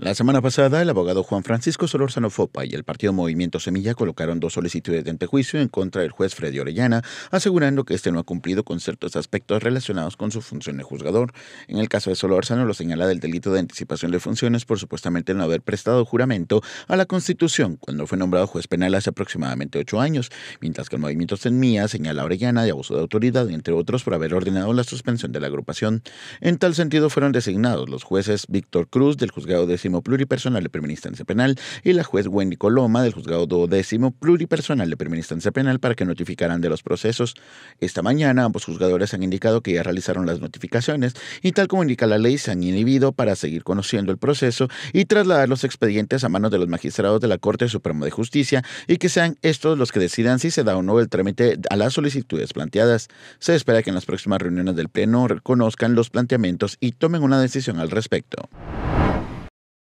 La semana pasada, el abogado Juan Francisco Solórzano Fopa y el partido Movimiento Semilla colocaron dos solicitudes de antejuicio en contra del juez Freddy Orellana, asegurando que este no ha cumplido con ciertos aspectos relacionados con su función de juzgador. En el caso de Solórzano, lo señala del delito de anticipación de funciones por supuestamente no haber prestado juramento a la Constitución cuando fue nombrado juez penal hace aproximadamente ocho años, mientras que el Movimiento Semilla señala a Orellana de abuso de autoridad, entre otros, por haber ordenado la suspensión de la agrupación. En tal sentido, fueron designados los jueces Víctor Cruz del juzgado de pluripersonal de primera instancia penal y la juez Wendy Coloma del juzgado duodécimo pluripersonal de primera instancia penal para que notificaran de los procesos. Esta mañana ambos juzgadores han indicado que ya realizaron las notificaciones y tal como indica la ley se han inhibido para seguir conociendo el proceso y trasladar los expedientes a manos de los magistrados de la Corte Suprema de Justicia y que sean estos los que decidan si se da o no el trámite a las solicitudes planteadas. Se espera que en las próximas reuniones del Pleno reconozcan los planteamientos y tomen una decisión al respecto.